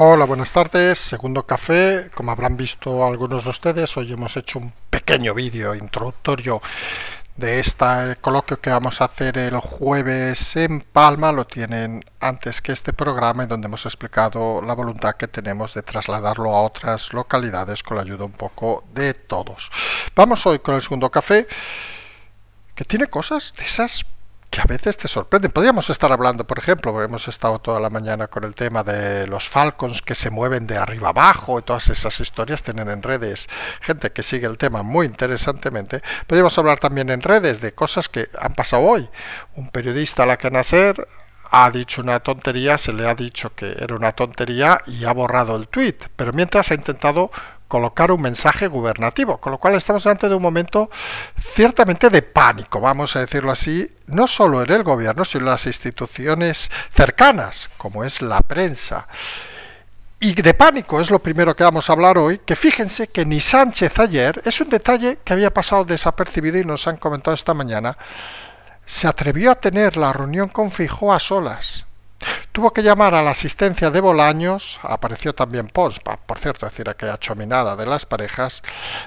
Hola, buenas tardes. Segundo café. Como habrán visto algunos de ustedes, hoy hemos hecho un pequeño vídeo introductorio de este coloquio que vamos a hacer el jueves en Palma. Lo tienen antes que este programa en donde hemos explicado la voluntad que tenemos de trasladarlo a otras localidades con la ayuda un poco de todos. Vamos hoy con el segundo café que tiene cosas de esas que a veces te sorprende. Podríamos estar hablando, por ejemplo, hemos estado toda la mañana con el tema de los Falcons que se mueven de arriba abajo y todas esas historias tienen en redes gente que sigue el tema muy interesantemente. Podríamos hablar también en redes de cosas que han pasado hoy. Un periodista a la que nacer ha dicho una tontería, se le ha dicho que era una tontería y ha borrado el tweet, pero mientras ha intentado colocar un mensaje gubernativo, con lo cual estamos ante de un momento ciertamente de pánico, vamos a decirlo así, no solo en el gobierno, sino en las instituciones cercanas, como es la prensa. Y de pánico es lo primero que vamos a hablar hoy, que fíjense que ni Sánchez ayer, es un detalle que había pasado desapercibido y nos han comentado esta mañana, se atrevió a tener la reunión con Fijó a solas. Tuvo que llamar a la asistencia de Bolaños, apareció también Pons, por cierto, decir, aquella chominada de las parejas,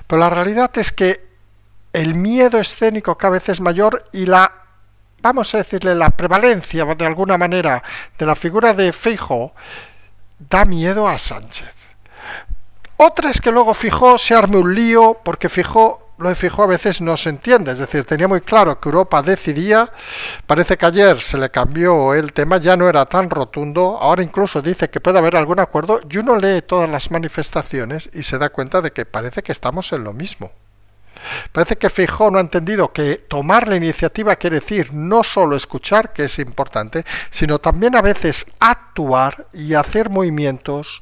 pero la realidad es que el miedo escénico cada vez es mayor y la, vamos a decirle, la prevalencia de alguna manera de la figura de Fijo da miedo a Sánchez. Otra es que luego Fijó se arme un lío porque Fijó lo de Fijó a veces no se entiende. Es decir, tenía muy claro que Europa decidía. Parece que ayer se le cambió el tema, ya no era tan rotundo. Ahora incluso dice que puede haber algún acuerdo. Y uno lee todas las manifestaciones y se da cuenta de que parece que estamos en lo mismo. Parece que Fijó no ha entendido que tomar la iniciativa quiere decir no solo escuchar, que es importante, sino también a veces actuar y hacer movimientos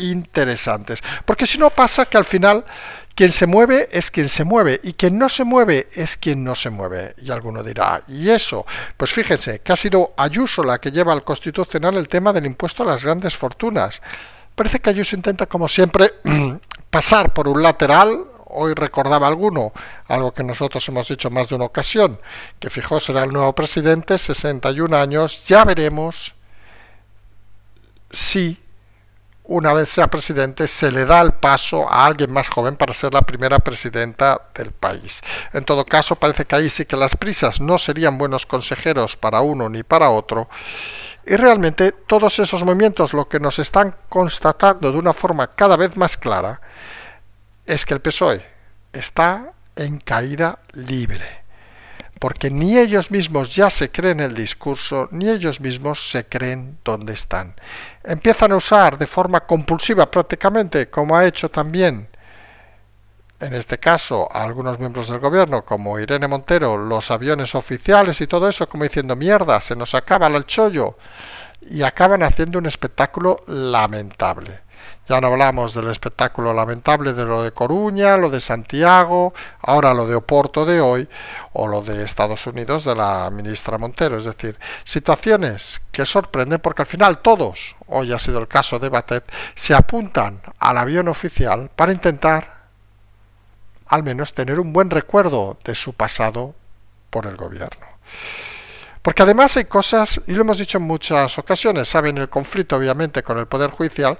interesantes. Porque si no pasa que al final quien se mueve es quien se mueve y quien no se mueve es quien no se mueve. Y alguno dirá, ah, ¿y eso? Pues fíjense que ha sido Ayuso la que lleva al Constitucional el tema del impuesto a las grandes fortunas. Parece que Ayuso intenta, como siempre, pasar por un lateral, hoy recordaba alguno, algo que nosotros hemos dicho más de una ocasión, que fijó será el nuevo presidente, 61 años, ya veremos si una vez sea presidente, se le da el paso a alguien más joven para ser la primera presidenta del país. En todo caso, parece que ahí sí que las prisas no serían buenos consejeros para uno ni para otro. Y realmente todos esos movimientos lo que nos están constatando de una forma cada vez más clara es que el PSOE está en caída libre porque ni ellos mismos ya se creen el discurso, ni ellos mismos se creen dónde están. Empiezan a usar de forma compulsiva prácticamente, como ha hecho también, en este caso, algunos miembros del gobierno, como Irene Montero, los aviones oficiales y todo eso, como diciendo, mierda, se nos acaba el chollo, y acaban haciendo un espectáculo lamentable. Ya no hablamos del espectáculo lamentable de lo de Coruña, lo de Santiago, ahora lo de Oporto de hoy o lo de Estados Unidos de la ministra Montero. Es decir, situaciones que sorprenden porque al final todos, hoy ha sido el caso de Batet, se apuntan al avión oficial para intentar al menos tener un buen recuerdo de su pasado por el gobierno. Porque además hay cosas, y lo hemos dicho en muchas ocasiones, saben el conflicto obviamente con el Poder Judicial,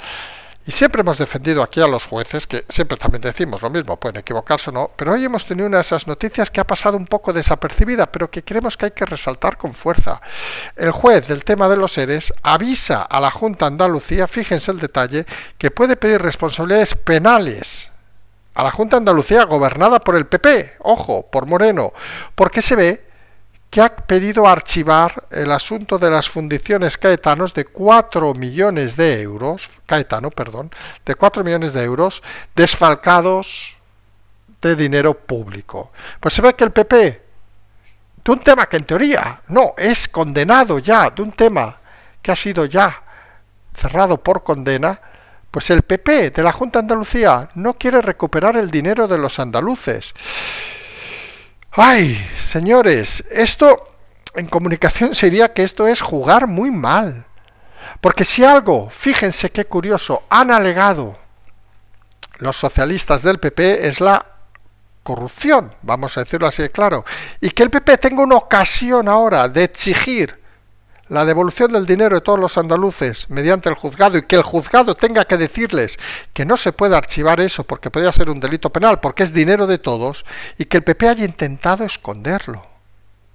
y siempre hemos defendido aquí a los jueces, que siempre también decimos lo mismo, pueden equivocarse o no, pero hoy hemos tenido una de esas noticias que ha pasado un poco desapercibida, pero que creemos que hay que resaltar con fuerza. El juez del tema de los seres avisa a la Junta Andalucía, fíjense el detalle, que puede pedir responsabilidades penales a la Junta Andalucía gobernada por el PP, ojo, por Moreno, porque se ve que ha pedido archivar el asunto de las fundiciones Caetanos de 4 millones de euros, Caetano, perdón, de 4 millones de euros desfalcados de dinero público. Pues se ve que el PP, de un tema que en teoría no es condenado ya, de un tema que ha sido ya cerrado por condena, pues el PP de la Junta de Andalucía no quiere recuperar el dinero de los andaluces. Ay, señores, esto en comunicación sería que esto es jugar muy mal. Porque si algo, fíjense qué curioso, han alegado los socialistas del PP es la corrupción, vamos a decirlo así de claro. Y que el PP tenga una ocasión ahora de exigir la devolución del dinero de todos los andaluces mediante el juzgado y que el juzgado tenga que decirles que no se puede archivar eso porque podría ser un delito penal, porque es dinero de todos, y que el PP haya intentado esconderlo,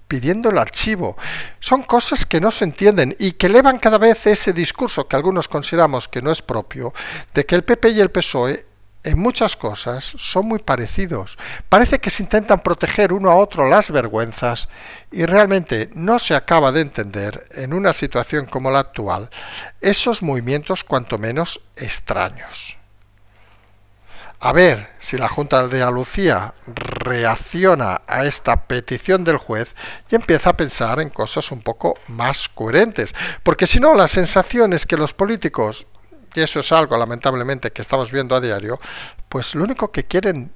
pidiendo el archivo. Son cosas que no se entienden y que elevan cada vez ese discurso que algunos consideramos que no es propio, de que el PP y el PSOE en muchas cosas son muy parecidos. Parece que se intentan proteger uno a otro las vergüenzas y realmente no se acaba de entender en una situación como la actual esos movimientos cuanto menos extraños. A ver si la Junta de Alucía reacciona a esta petición del juez y empieza a pensar en cosas un poco más coherentes, porque si no la sensación es que los políticos y eso es algo lamentablemente que estamos viendo a diario, pues lo único que quieren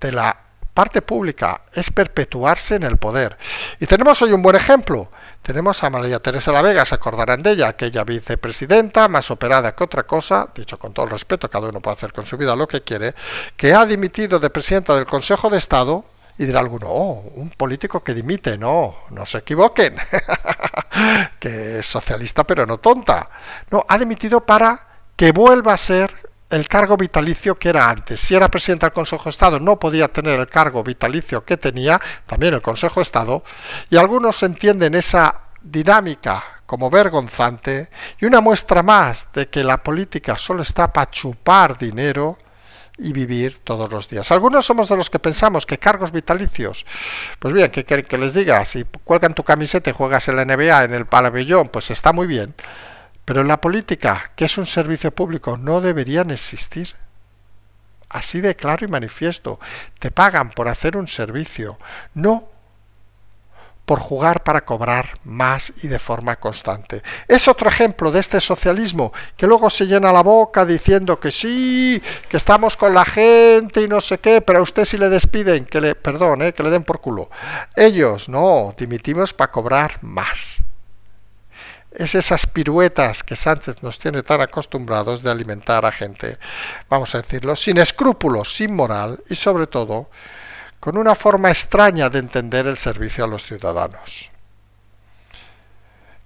de la parte pública es perpetuarse en el poder. Y tenemos hoy un buen ejemplo. Tenemos a María Teresa La Vega, se acordarán de ella, aquella vicepresidenta, más operada que otra cosa, dicho con todo el respeto, cada uno puede hacer con su vida lo que quiere, que ha dimitido de presidenta del Consejo de Estado y dirá alguno, oh, un político que dimite. No, no se equivoquen. que es socialista pero no tonta. No, ha dimitido para que vuelva a ser el cargo vitalicio que era antes. Si era presidente del Consejo de Estado no podía tener el cargo vitalicio que tenía, también el Consejo de Estado, y algunos entienden esa dinámica como vergonzante y una muestra más de que la política solo está para chupar dinero y vivir todos los días. Algunos somos de los que pensamos que cargos vitalicios, pues bien, ¿qué quieren que les diga? Si cuelgan tu camiseta y juegas en la NBA, en el pabellón, pues está muy bien. Pero en la política, que es un servicio público, no deberían existir. Así de claro y manifiesto. Te pagan por hacer un servicio, no por jugar para cobrar más y de forma constante. Es otro ejemplo de este socialismo que luego se llena la boca diciendo que sí, que estamos con la gente y no sé qué, pero a usted si le despiden, que le, perdón, eh, que le den por culo. Ellos no, dimitimos para cobrar más es esas piruetas que Sánchez nos tiene tan acostumbrados de alimentar a gente, vamos a decirlo, sin escrúpulos, sin moral y sobre todo con una forma extraña de entender el servicio a los ciudadanos.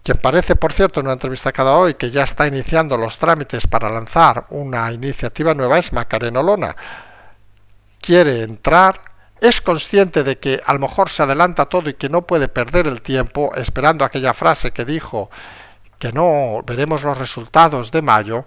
Quien parece, por cierto, en una entrevista cada hoy que ya está iniciando los trámites para lanzar una iniciativa nueva es Macarena Olona. Quiere entrar, es consciente de que a lo mejor se adelanta todo y que no puede perder el tiempo esperando aquella frase que dijo que no veremos los resultados de mayo,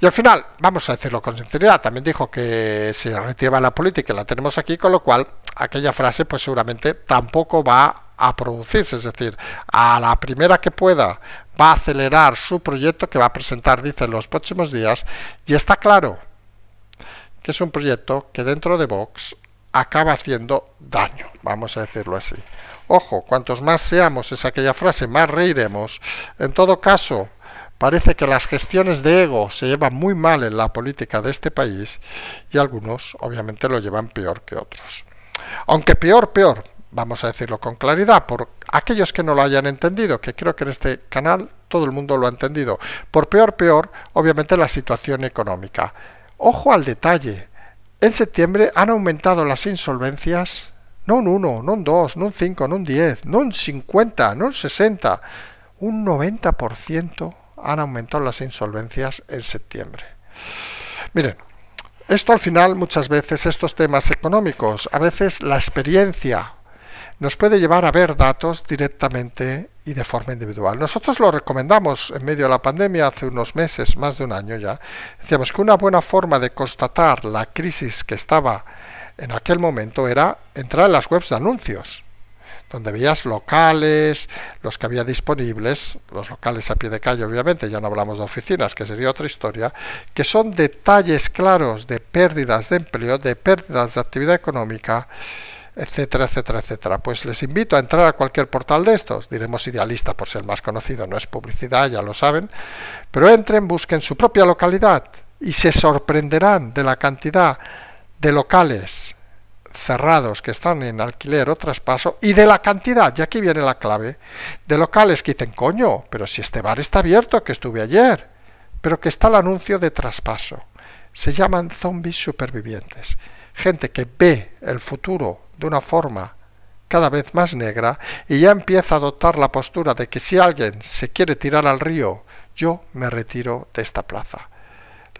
y al final, vamos a decirlo con sinceridad, también dijo que se retira la política y la tenemos aquí, con lo cual aquella frase pues seguramente tampoco va a producirse, es decir, a la primera que pueda va a acelerar su proyecto que va a presentar, dice, en los próximos días, y está claro que es un proyecto que dentro de Vox acaba haciendo daño, vamos a decirlo así. Ojo, cuantos más seamos, es aquella frase, más reiremos. En todo caso, Parece que las gestiones de ego se llevan muy mal en la política de este país y algunos obviamente lo llevan peor que otros. Aunque peor, peor, vamos a decirlo con claridad, por aquellos que no lo hayan entendido, que creo que en este canal todo el mundo lo ha entendido. Por peor, peor, obviamente la situación económica. Ojo al detalle. En septiembre han aumentado las insolvencias, no un 1, no un 2, no un 5, no un 10, no un 50, no un 60, un 90% han aumentado las insolvencias en septiembre. Miren, esto al final muchas veces, estos temas económicos, a veces la experiencia nos puede llevar a ver datos directamente y de forma individual. Nosotros lo recomendamos en medio de la pandemia hace unos meses, más de un año ya. Decíamos que una buena forma de constatar la crisis que estaba en aquel momento era entrar en las webs de anuncios donde veías locales, los que había disponibles, los locales a pie de calle obviamente, ya no hablamos de oficinas, que sería otra historia, que son detalles claros de pérdidas de empleo, de pérdidas de actividad económica, etcétera, etcétera, etcétera. Pues les invito a entrar a cualquier portal de estos, diremos idealista por ser más conocido, no es publicidad, ya lo saben, pero entren, busquen su propia localidad y se sorprenderán de la cantidad de locales cerrados que están en alquiler o traspaso y de la cantidad, y aquí viene la clave, de locales que dicen, coño, pero si este bar está abierto, que estuve ayer, pero que está el anuncio de traspaso. Se llaman zombies supervivientes, gente que ve el futuro de una forma cada vez más negra y ya empieza a adoptar la postura de que si alguien se quiere tirar al río, yo me retiro de esta plaza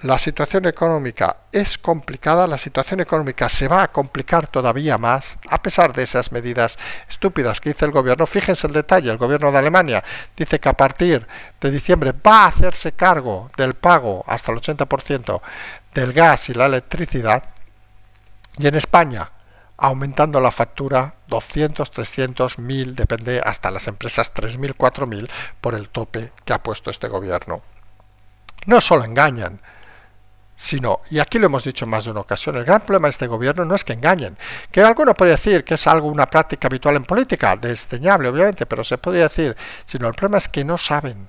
la situación económica es complicada, la situación económica se va a complicar todavía más, a pesar de esas medidas estúpidas que dice el gobierno. Fíjense el detalle, el gobierno de Alemania dice que a partir de diciembre va a hacerse cargo del pago hasta el 80% del gas y la electricidad, y en España aumentando la factura 200, 300, 1000, depende hasta las empresas 3000, 4000 por el tope que ha puesto este gobierno. No solo engañan, sino, y aquí lo hemos dicho en más de una ocasión, el gran problema de este gobierno no es que engañen, que alguno puede decir que es algo, una práctica habitual en política, desdeñable obviamente, pero se podría decir, sino el problema es que no saben.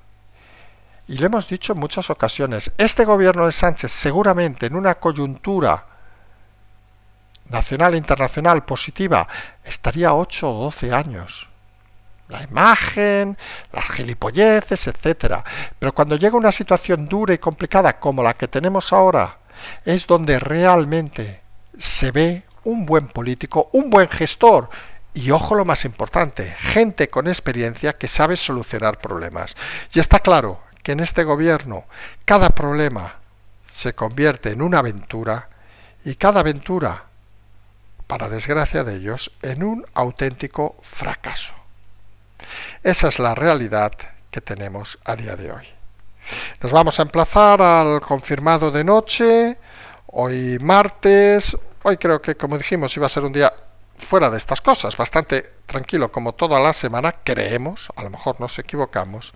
Y lo hemos dicho en muchas ocasiones, este gobierno de Sánchez seguramente en una coyuntura nacional e internacional positiva estaría 8 o 12 años la imagen, las gilipolleces, etc. Pero cuando llega una situación dura y complicada como la que tenemos ahora, es donde realmente se ve un buen político, un buen gestor y ojo lo más importante, gente con experiencia que sabe solucionar problemas. Y está claro que en este gobierno cada problema se convierte en una aventura y cada aventura, para desgracia de ellos, en un auténtico fracaso. Esa es la realidad que tenemos a día de hoy. Nos vamos a emplazar al confirmado de noche, hoy martes, hoy creo que como dijimos iba a ser un día fuera de estas cosas, bastante tranquilo como toda la semana, creemos, a lo mejor nos equivocamos,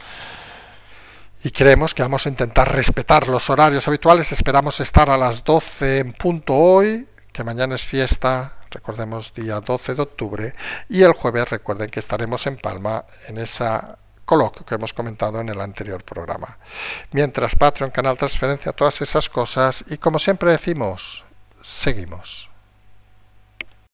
y creemos que vamos a intentar respetar los horarios habituales, esperamos estar a las 12 en punto hoy, que mañana es fiesta, recordemos día 12 de octubre, y el jueves recuerden que estaremos en Palma en ese coloquio que hemos comentado en el anterior programa. Mientras Patreon, Canal Transferencia, todas esas cosas y como siempre decimos, seguimos.